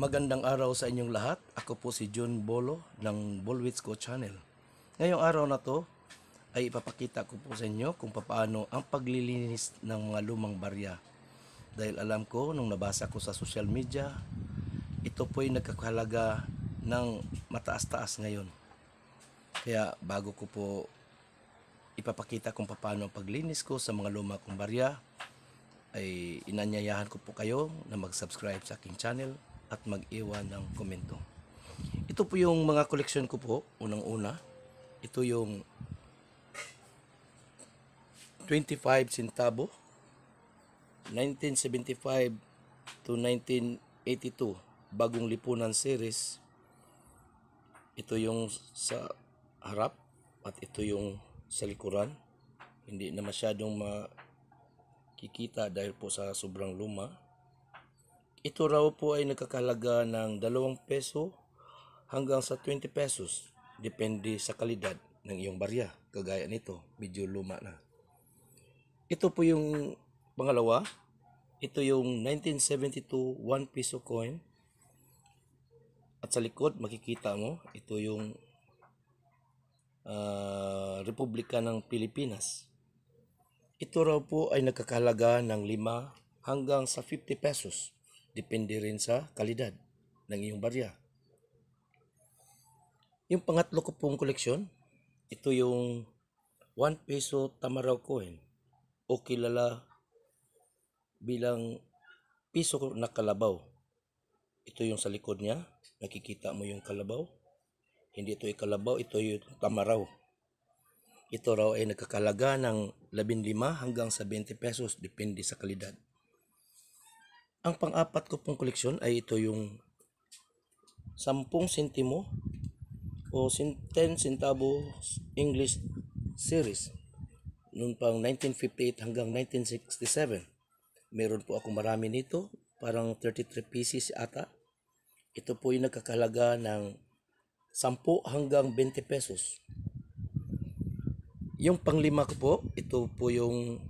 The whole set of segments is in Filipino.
Magandang araw sa inyong lahat. Ako po si John Bolo ng Bolwitsko Channel. Ngayong araw na to ay ipapakita ko po sa inyo kung paano ang paglilinis ng mga lumang barya. Dahil alam ko nung nabasa ko sa social media, ito po ay nagkakahalaga ng mataas-taas ngayon. Kaya bago ko po ipapakita kung paano ang paglinis ko sa mga lumang kong barya, ay inanyayahan ko po kayo na mag-subscribe sa aking channel at mag-iwan ng komento. Ito po yung mga koleksyon ko po, unang-una. Ito yung 25 centavo, 1975 to 1982, bagong lipunan series. Ito yung sa harap at ito yung sa likuran. Hindi na masyadong makikita dahil po sa sobrang luma. Ito raw po ay nagkakalaga ng 2 peso hanggang sa 20 pesos. Depende sa kalidad ng iyong barya. Kagaya nito, medyo luma na. Ito po yung pangalawa. Ito yung 1972 1 peso coin. At sa likod, makikita mo, ito yung uh, Republika ng Pilipinas. Ito raw po ay nagkakalaga ng 5 hanggang sa 50 pesos. Depende rin sa kalidad ng iyong barya. Yung pangatlo ko pong koleksyon, ito yung 1 peso Tamaraw coin o kilala bilang piso na kalabaw. Ito yung sa likod niya, nakikita mo yung kalabaw. Hindi ito ikalabaw, ito yung tamaraw. Ito raw ay nagkakalaga ng 15 hanggang sa 20 pesos depende sa kalidad. Ang pang-apat ko pong koleksyon ay ito yung 10 sentimo o 10 centavo English series noon pang 1958 hanggang 1967. Meron po ako marami nito, parang 33 pieces ata. Ito po yung nagkakalaga ng 10 hanggang 20 pesos. Yung panglima ko po, ito po yung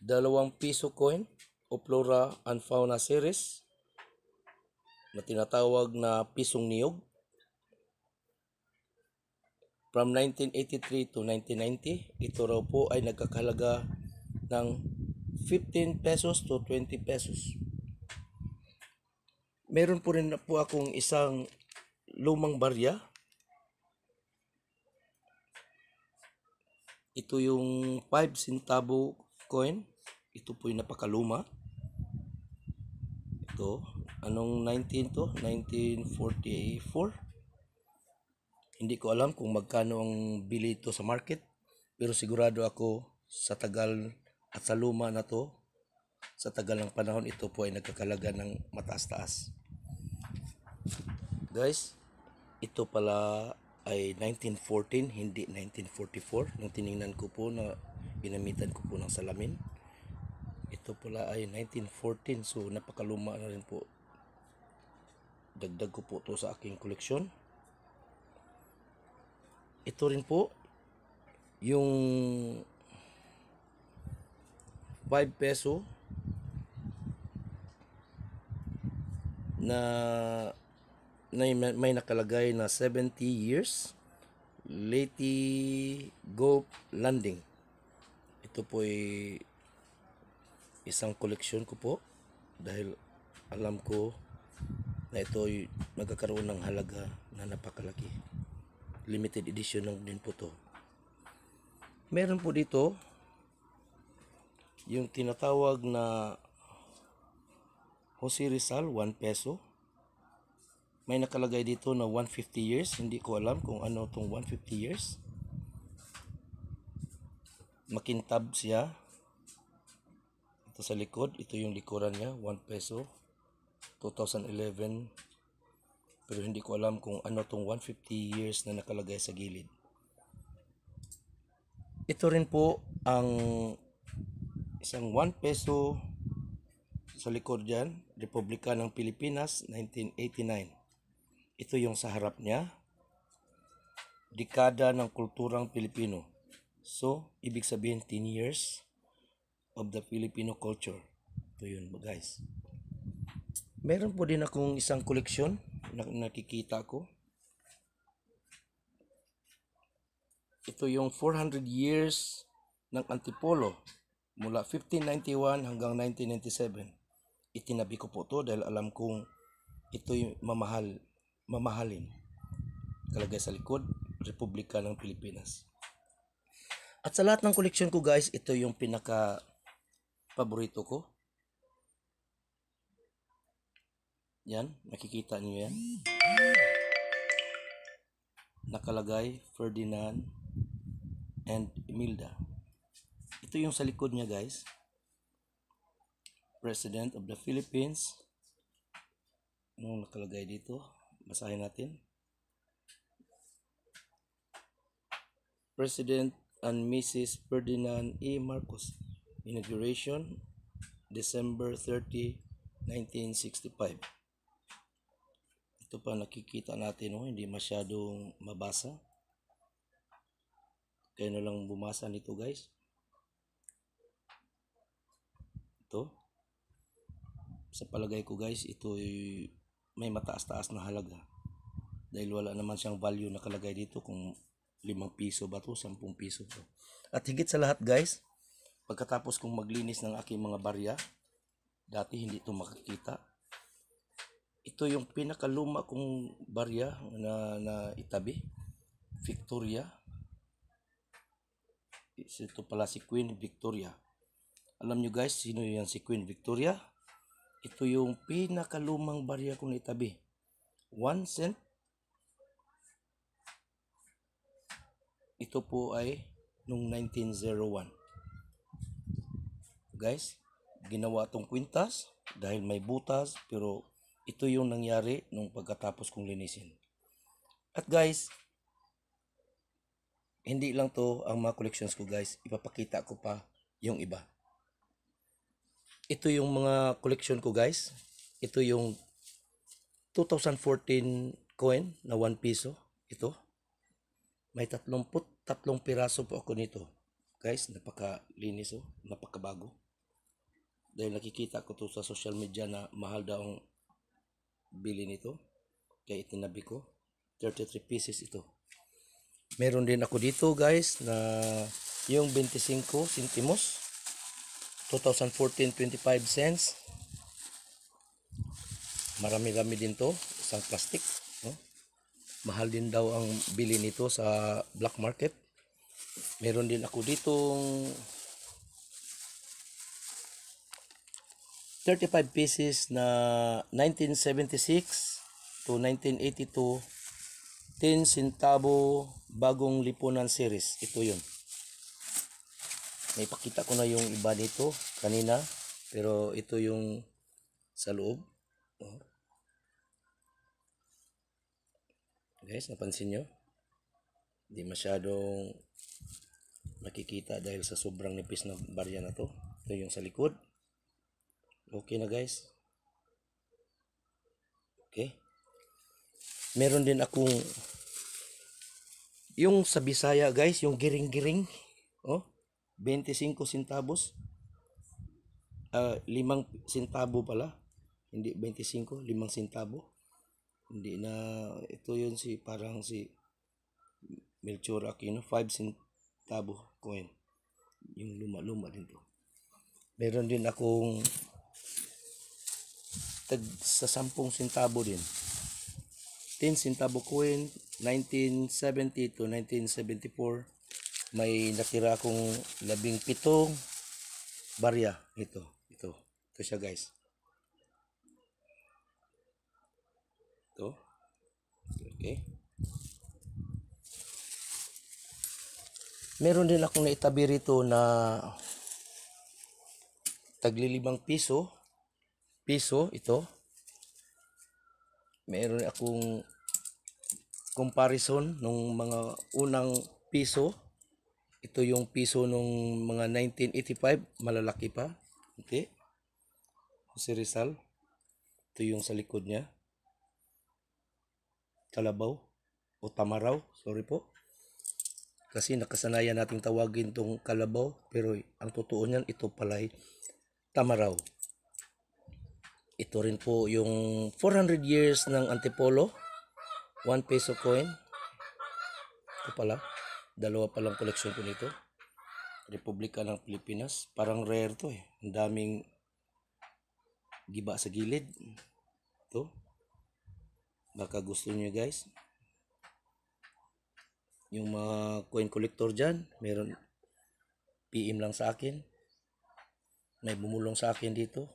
dalawang piso coin Aquaflora and Fauna Series na tinatawag na Pisong Niyog from 1983 to 1990. Ito raw po ay nagkakalaga ng 15 pesos to 20 pesos. Meron po rin po akong isang lumang barya. Ito yung 5 centavo coin. Ito po yung napakaluma to, anong 19 to? 1944. Hindi ko alam kung magkano ang bili ito sa market. Pero sigurado ako sa tagal at sa luma na to, sa tagal ng panahon ito po ay nagkakalaga ng mataas-taas. Guys, ito pala ay 1914, hindi 1944. Nung tiningnan ko po na ginamitan ko po ng salamin. Ito pula ay 1914 so napakaluma na rin po. Dagdag ko po to sa aking koleksyon. Ito rin po yung 5 peso na, na may nakalagay na 70 years Leyte Gulf Landing. Ito po ay isang koleksyon ko po dahil alam ko na ito ay magkakaroon ng halaga na napakalaki. Limited edition lang din po to. Meron po dito yung tinatawag na Jose Rizal 1 peso. May nakalagay dito na 150 years. Hindi ko alam kung ano tong 150 years. Makintab siya ito sa likod, ito yung likuran niya, 1 peso, 2011. Pero hindi ko alam kung ano tong 150 years na nakalagay sa gilid. Ito rin po ang isang 1 peso sa likod dyan, Republika ng Pilipinas, 1989. Ito yung sa harap niya, Dekada ng Kulturang Pilipino. So, ibig sabihin 10 years of the Filipino culture. Ito yun guys. Meron po din akong isang koleksyon na nakikita ko. Ito yung 400 years ng Antipolo mula 1591 hanggang 1997. Itinabi ko po to dahil alam kong ito mamahal, mamahalin. Kalagay sa likod, Republika ng Pilipinas. At sa lahat ng koleksyon ko guys, ito yung pinaka paborito ko. Yan, nakikita niyo yan. Nakalagay Ferdinand and Imelda. Ito yung sa likod niya guys. President of the Philippines. Anong nakalagay dito? Basahin natin. President and Mrs. Ferdinand E. Marcos inauguration December 30, 1965. Ito pa nakikita natin, oh, hindi masyadong mabasa. Kayo na lang bumasa nito guys. Ito. Sa palagay ko guys, ito may mataas-taas na halaga. Dahil wala naman siyang value nakalagay dito kung 5 piso ba to, 10 piso to. At higit sa lahat guys, Pagkatapos kong maglinis ng aking mga barya, dati hindi ito makikita. Ito yung pinakaluma kong barya na, na itabi, Victoria. Ito pala si Queen Victoria. Alam nyo guys, sino yan si Queen Victoria? Ito yung pinakalumang barya kong itabi. 1 cent. Ito po ay nung 1901 guys ginawa tong kwintas dahil may butas pero ito yung nangyari nung pagkatapos kong linisin at guys hindi lang to ang mga collections ko guys ipapakita ko pa yung iba ito yung mga collection ko guys ito yung 2014 coin na 1 piso ito may 33 piraso po ako nito guys napaka linis oh napaka bago dahil nakikita ko to sa social media na mahal daw ang bili nito kaya itinabi ko 33 pieces ito meron din ako dito guys na yung 25 centimos 2014 25 cents marami-rami din to isang plastic no? mahal din daw ang bili nito sa black market meron din ako ditong 35 pieces na 1976 to 1982 10 centavo bagong lipunan series ito yun naipakita ko na yung iba nito kanina pero ito yung sa loob oh. guys napansin nyo hindi masyadong makikita dahil sa sobrang nipis na barya na to ito yung sa likod Okay na guys. Okay. Meron din akong yung sa Bisaya guys, yung giring-giring, oh, 25 centavos. Uh, ah, 5 centavo pala. Hindi 25, 5 centavo. Hindi na ito yun si parang si Melchor Aquino 5 centavo coin. Yung luma-luma din to. Meron din akong tag sa 10 sentabo din. 10 sentabo coin 1970 to 1974 may natira akong labing pitong barya ito ito ito siya guys ito okay meron din akong naitabi rito na taglilibang piso piso ito meron akong comparison nung mga unang piso ito yung piso nung mga 1985 malalaki pa okay si Rizal ito yung sa likod niya Kalabaw o Tamaraw sorry po kasi nakasanayan nating tawagin tong Kalabaw pero ang totoo niyan ito pala ay Tamaraw ito rin po yung 400 years ng Antipolo. 1 peso coin. Ito pala. Dalawa palang koleksyon ko nito. Republika ng Pilipinas. Parang rare to eh. Ang daming giba sa gilid. Ito. Baka gusto nyo guys. Yung mga coin collector dyan, meron PM lang sa akin. May bumulong sa akin dito.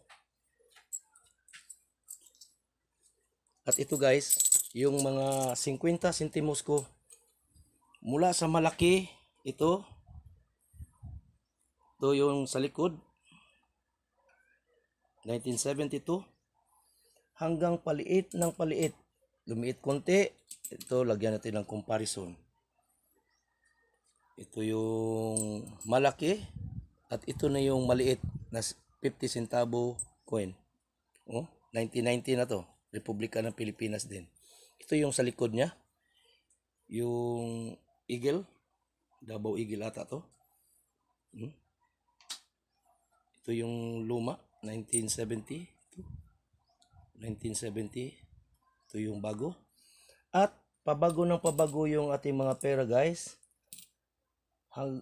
At ito guys, yung mga 50 centimos ko mula sa malaki, ito ito yung sa likod 1972 hanggang paliit ng paliit. Lumiit konti, ito lagyan natin ng comparison. Ito yung malaki at ito na yung maliit na 50 centavo coin. Oh, 1990 na to. Republika ng Pilipinas din. Ito yung sa likod niya. Yung eagle. Davao Eagle ata to. Hmm? Ito yung luma. 1970. Ito. 1970. Ito yung bago. At pabago ng pabago yung ating mga pera guys. Hang,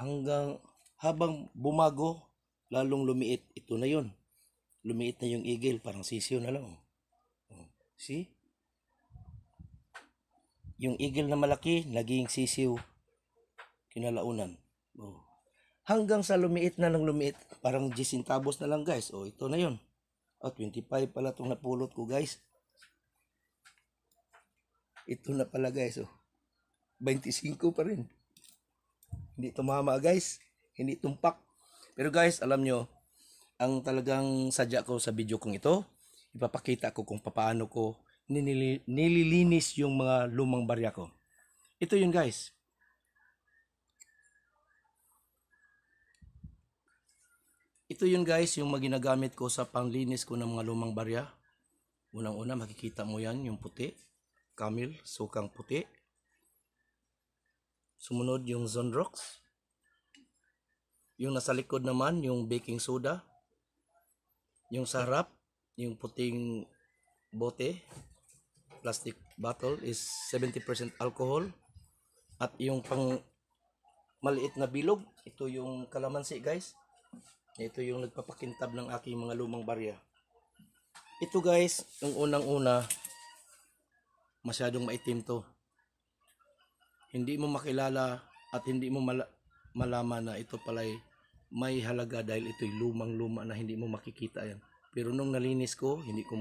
hanggang habang bumago, lalong lumiit. Ito na yon Lumiit na yung eagle. Parang sisiyo na lang. See? Yung eagle na malaki, naging sisiw kinalaunan. Oh. Hanggang sa lumiit na lang lumiit, parang 10 na lang guys. Oh, ito na yon. Oh, 25 pala itong napulot ko guys. Ito na pala guys. Oh. 25 pa rin. Hindi tumama guys. Hindi tumpak. Pero guys, alam nyo, ang talagang sadya ko sa video kong ito, ipapakita ko kung paano ko nililinis yung mga lumang barya ko. Ito yun guys. Ito yun guys yung maginagamit ko sa panglinis ko ng mga lumang barya. Unang-una makikita mo yan yung puti. Camel, sukang puti. Sumunod yung Zonrox. Yung nasa likod naman yung baking soda. Yung sa yung puting bote, plastic bottle is 70% alcohol. At yung pang maliit na bilog, ito yung kalamansi guys. Ito yung nagpapakintab ng aking mga lumang barya. Ito guys, yung unang-una, masyadong maitim to. Hindi mo makilala at hindi mo mala malaman na ito pala'y may halaga dahil ito'y lumang-luma na hindi mo makikita yan. Pero nung nalinis ko, hindi ko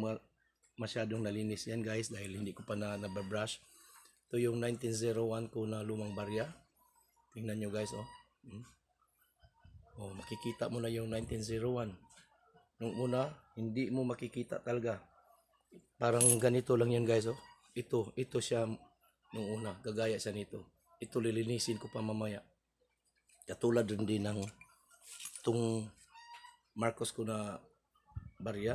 masyadong nalinis yan guys dahil hindi ko pa na nababrush. Ito yung 1901 ko na lumang barya. Tingnan nyo guys oh. Hmm. Oh, makikita mo na yung 1901. Nung una, hindi mo makikita talaga. Parang ganito lang yan guys oh. Ito, ito siya nung una, gagaya siya nito. Ito lilinisin ko pa mamaya. Katulad rin din ng itong Marcos ko na barya.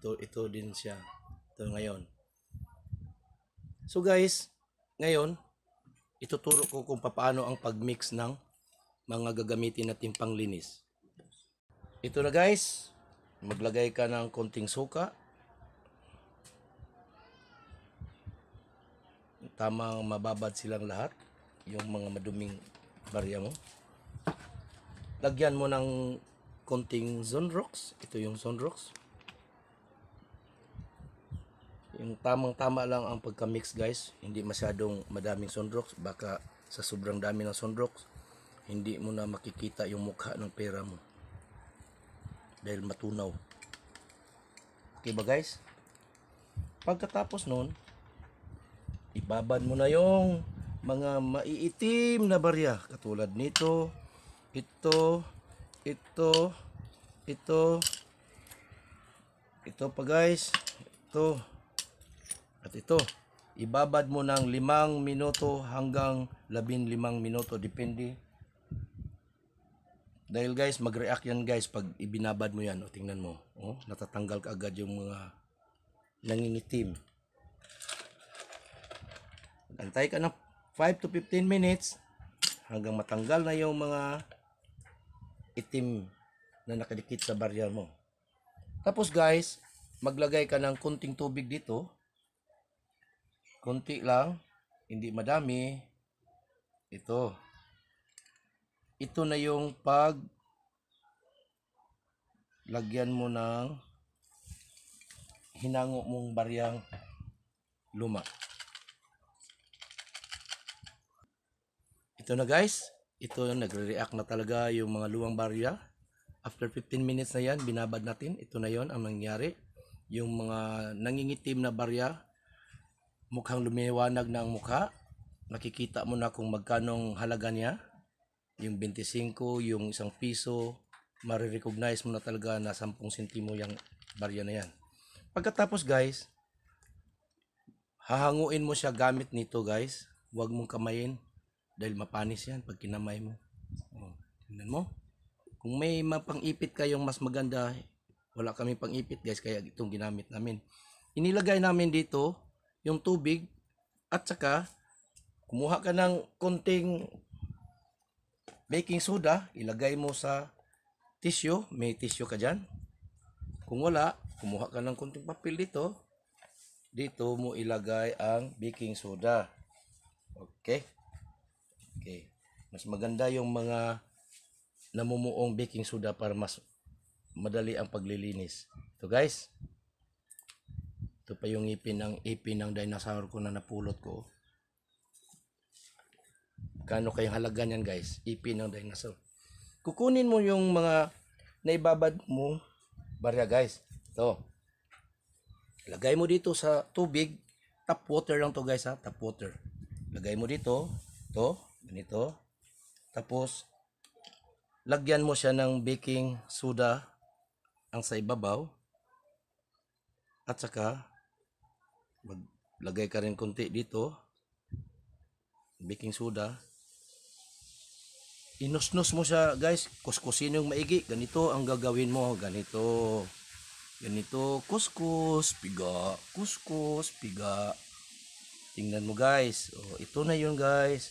Ito, ito din siya. Ito ngayon. So guys, ngayon, ituturo ko kung paano ang pagmix ng mga gagamitin natin panglinis. Ito na guys, maglagay ka ng konting suka. Tamang mababad silang lahat, yung mga maduming barya mo. Lagyan mo ng konting sunrocks. Ito yung sunrocks. Yung tamang-tama lang ang pagka-mix guys. Hindi masyadong madaming sunrox. Baka sa sobrang dami ng sunrox, hindi mo na makikita yung mukha ng pera mo. Dahil matunaw. Okay ba guys? Pagkatapos nun, ibabad mo na yung mga maiitim na barya. Katulad nito, ito, ito, ito, ito pa guys. Ito. At ito, ibabad mo ng 5 minuto hanggang 15 minuto, depende. Dahil guys, mag-react yan guys pag ibinabad mo yan. O, tingnan mo, oh, natatanggal ka agad yung mga nangingitim. Antay ka ng 5 to 15 minutes hanggang matanggal na yung mga itim na nakadikit sa barya mo. Tapos guys, maglagay ka ng kunting tubig dito Kunti lang, hindi madami. Ito. Ito na yung pag lagyan mo ng hinango mong baryang luma. Ito na guys. Ito nagre-react na talaga yung mga luwang barya. After 15 minutes na yan, binabad natin. Ito na yon ang nangyari. Yung mga nangingitim na barya, mukhang lumiwanag na ang mukha. Nakikita mo na kung magkanong halaga niya. Yung 25, yung isang piso, marirecognize mo na talaga na 10 sentimo yung barya na yan. Pagkatapos guys, hahanguin mo siya gamit nito guys. Huwag mong kamayin dahil mapanis yan pag kinamay mo. Oh, tingnan mo. Kung may mapang-ipit kayong mas maganda, wala kami pang-ipit guys kaya itong ginamit namin. Inilagay namin dito yung tubig at saka kumuha ka ng konting baking soda, ilagay mo sa tissue, may tissue ka dyan. Kung wala, kumuha ka ng konting papel dito. Dito mo ilagay ang baking soda. Okay? Okay. Mas maganda yung mga namumuong baking soda para mas madali ang paglilinis. So guys, ito pa yung ipin ng ipin ng dinosaur ko na napulot ko. Kano kayang halaga niyan guys? Ipin ng dinosaur. Kukunin mo yung mga naibabad mo barya guys. Ito. Lagay mo dito sa tubig. Tap water lang to guys ha. Tap water. Lagay mo dito. to Ganito. Tapos, lagyan mo siya ng baking soda ang sa ibabaw. At saka, maglagay ka rin konti dito baking soda inusnos mo siya guys kuskusin yung maigi ganito ang gagawin mo ganito ganito kuskus piga kuskus piga tingnan mo guys oh, ito na yun guys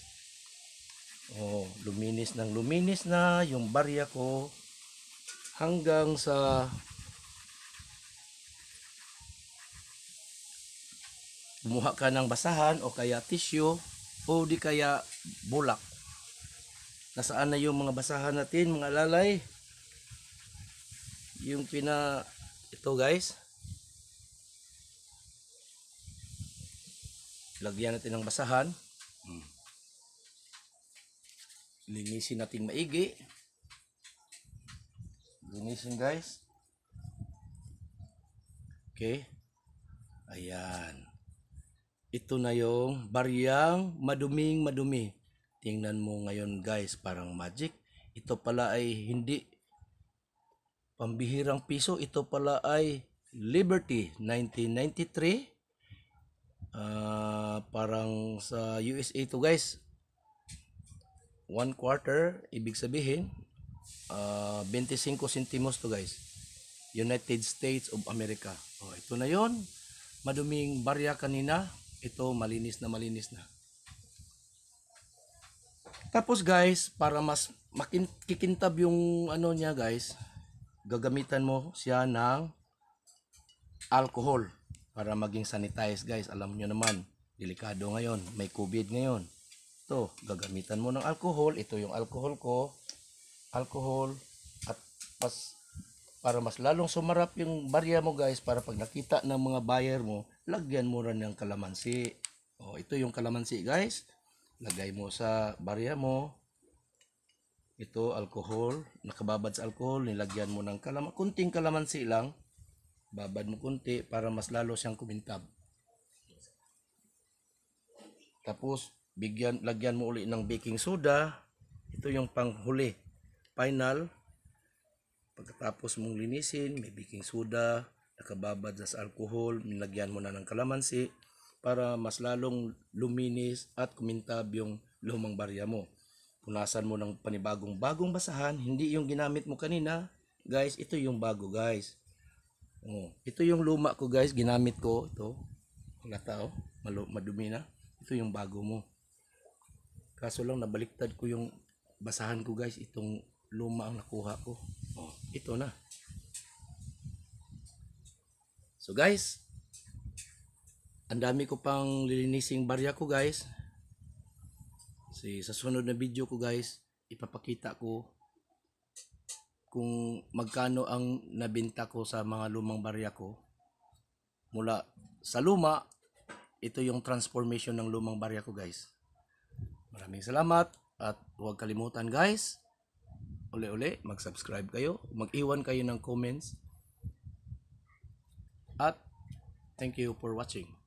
oh, luminis ng luminis na yung barya ko hanggang sa Kumuha ka ng basahan o kaya tissue o di kaya bulak. Nasaan na yung mga basahan natin mga lalay? Yung pina ito guys. Lagyan natin ng basahan. Hmm. Linisin natin maigi. Linisin guys. Okay. Ayan ito na yung bariyang maduming madumi. Tingnan mo ngayon guys, parang magic. Ito pala ay hindi pambihirang piso. Ito pala ay Liberty 1993. Uh, ah, parang sa USA to guys. One quarter, ibig sabihin, uh, ah, 25 centimos to guys. United States of America. Oh, ito na yon Maduming barya kanina, ito malinis na malinis na tapos guys para mas makikintab yung ano niya guys gagamitan mo siya ng alcohol para maging sanitized guys alam nyo naman delikado ngayon may covid ngayon to gagamitan mo ng alcohol ito yung alcohol ko alcohol at pas para mas lalong sumarap yung barya mo guys para pag nakita ng mga buyer mo lagyan mo rin ng kalamansi o ito yung kalamansi guys lagay mo sa barya mo ito alcohol nakababad sa alcohol nilagyan mo ng kalamansi kunting kalamansi lang babad mo kunti para mas lalo siyang kumintab tapos bigyan lagyan mo uli ng baking soda ito yung panghuli final Pagkatapos mong linisin, may baking soda, nakababad sa alcohol, nilagyan mo na ng kalamansi para mas lalong luminis at kumintab yung lumang barya mo. Punasan mo ng panibagong-bagong basahan, hindi yung ginamit mo kanina. Guys, ito yung bago guys. Oh, ito yung luma ko guys, ginamit ko ito. Wala tao, oh. madumi na. Ito yung bago mo. Kaso lang nabaliktad ko yung basahan ko guys, itong luma ang nakuha ko. Oh, ito na. So guys, ang dami ko pang lilinising barya ko guys. Si sa sunod na video ko guys, ipapakita ko kung magkano ang nabenta ko sa mga lumang barya ko. Mula sa luma, ito yung transformation ng lumang barya ko guys. Maraming salamat at huwag kalimutan guys uli-uli, mag-subscribe kayo, mag-iwan kayo ng comments. At thank you for watching.